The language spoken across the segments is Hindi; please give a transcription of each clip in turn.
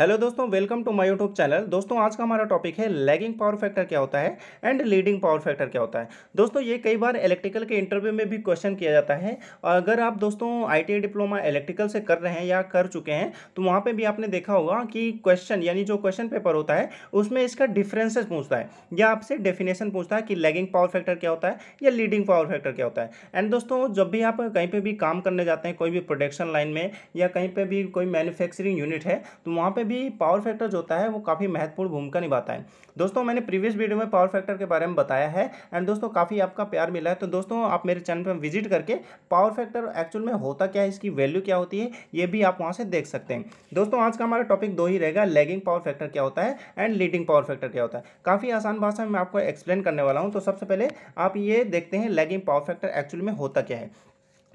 हेलो दोस्तों welcome to my YouTube channel दोस्तों आज का हमारा टॉपिक है लैगिंग पावर फैक्टर क्या होता है एंड लीडिंग पावर फैक्टर क्या होता है दोस्तों ये कई बार इलेक्ट्रिकल के इंटरव्यू में भी क्वेश्चन किया जाता है अगर आप दोस्तों आईटीआई डिप्लोमा इलेक्ट्रिकल से कर रहे हैं या कर चुके हैं तो वहाँ पर भी आपने देखा होगा कि क्वेश्चन यानी जो क्वेश्चन पेपर होता है उसमें इसका डिफ्रेंसेस पूछता है या आपसे डेफिनेशन पूछता है कि लैगिंग पावर फैक्टर क्या होता है या लीडिंग पावर फैक्टर क्या होता है एंड दोस्तों जब भी आप कहीं पर भी काम करने जाते हैं कोई भी प्रोडक्शन लाइन में या कहीं पर भी कोई मैन्युफैक्चरिंग यूनिट है तो वहाँ पर भी पावर फैक्टर जो होता है वो काफ़ी महत्वपूर्ण भूमिका निभाता है दोस्तों मैंने प्रीवियस वीडियो में पावर फैक्टर के बारे में बताया है एंड दोस्तों काफ़ी आपका प्यार मिला है तो दोस्तों आप मेरे चैनल पर विजिट करके पावर फैक्टर एक्चुअल में होता क्या है इसकी वैल्यू क्या होती है ये भी आप वहाँ से देख सकते हैं दोस्तों आज का हमारा टॉपिक दो ही रहेगा लेगिंग पावर फैक्टर क्या होता है एंड लीडिंग पावर फैक्टर क्या होता है काफ़ी आसान भाषा में आपको एक्सप्लेन करने वाला हूँ तो सबसे पहले आप ये देखते हैं लेगिंग पावर फैक्टर एक्चुअल में होता क्या है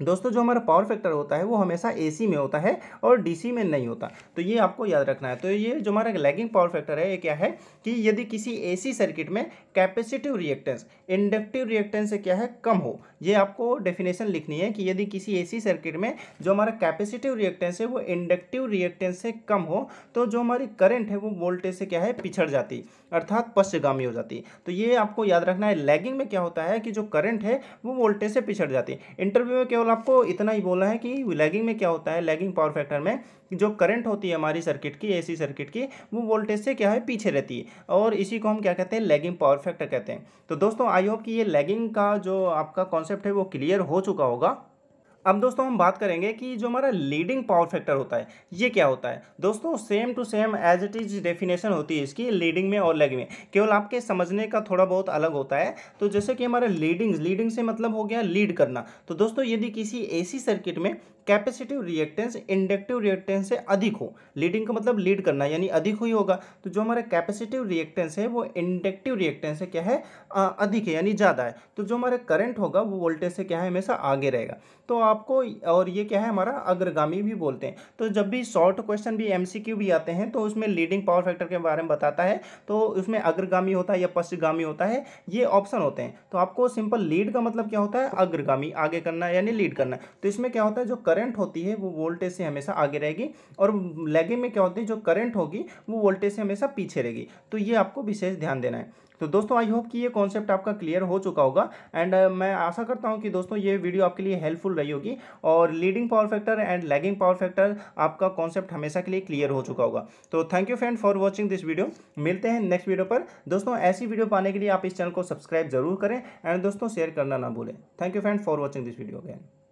दोस्तों जो हमारा पावर फैक्टर होता है वो हमेशा एसी में होता है और डीसी में नहीं होता तो ये आपको याद रखना है तो ये जो हमारा लैगिंग पावर फैक्टर है ये क्या है कि यदि किसी एसी सर्किट में कैपेसिटिव रिएक्टेंस इंडक्टिव रिएक्टेंस से क्या है कम हो ये आपको डेफिनेशन लिखनी है कि यदि किसी ए सर्किट में जो हमारा कैपेसिटिव रिएक्टेंस है वो इंडक्टिव रिएक्टेंस से कम हो तो जो हमारी करंट है वो वोल्टेज से क्या है पिछड़ जाती अर्थात पश्चगामी हो जाती तो ये आपको याद रखना है लैगिंग में क्या होता है कि जो करंट है वो वोल्टेज से पिछड़ जाती इंटरव्यू में क्या केवल आपको इतना ही बोला है कि लैगिंग में क्या होता है लैगिंग पावर फैक्टर में जो करंट होती है हमारी सर्किट की एसी सर्किट की वो वोल्टेज से क्या है पीछे रहती है और इसी को हम क्या कहते हैं लैगिंग पावर फैक्टर कहते हैं तो दोस्तों आई होप कि ये लैगिंग का जो आपका कॉन्सेप्ट है वो क्लियर हो चुका होगा अब दोस्तों हम बात करेंगे कि जो हमारा लीडिंग पावर फैक्टर होता है ये क्या होता है दोस्तों same to same as it is definition होती है इसकी लीडिंग में और लेग में केवल आपके समझने का थोड़ा बहुत अलग होता है तो जैसे कि हमारा लीडिंग लीडिंग से मतलब हो गया लीड करना तो दोस्तों यदि किसी एसी सर्किट में कैपेसिटिव रिएक्टेंस इंडक्टिव रिएक्टेंस से अधिक हो लीडिंग का मतलब लीड करना यानी अधिक हुई होगा तो जो हमारा कैपेसिटिव रिएक्टेंस है वो इंडक्टिव रिएक्टेंस से क्या है अधिक है यानी ज़्यादा है तो जो हमारा करंट होगा वो वोल्टेज से क्या है हमेशा आगे रहेगा तो आप आपको और ये क्या है हमारा अग्रगामी भी बोलते हैं तो जब भी शॉर्ट क्वेश्चन भी एमसीक्यू भी आते हैं तो उसमें लीडिंग पावर फैक्टर के बारे में बताता है तो उसमें अग्रगामी होता है या पश्चिगामी होता है ये ऑप्शन होते हैं तो आपको सिंपल लीड का मतलब क्या होता है अग्रगामी आगे करना यानी लीड करना तो इसमें क्या होता है जो करंट होती है वो वोल्टेज से हमेशा आगे रहेगी और लैगिंग में क्या होती है जो करंट होगी वो वोल्टेज से हमेशा पीछे रहेगी तो ये आपको विशेष ध्यान देना है तो दोस्तों आई होप कि ये कॉन्सेप्ट आपका क्लियर हो चुका होगा एंड uh, मैं आशा करता हूँ कि दोस्तों ये वीडियो आपके लिए हेल्पफुल रही होगी और leading power factor and lagging power factor आपका कॉन्सेप्ट हमेशा के लिए क्लियर हो चुका होगा तो thank you friend for watching this video मिलते हैं नेक्स्ट वीडियो पर दोस्तों ऐसी वीडियो पाने के लिए आप इस चैनल को सब्सक्राइब जरूर करें एंड दोस्तों शेयर करना ना भूलें thank you friend for watching this video again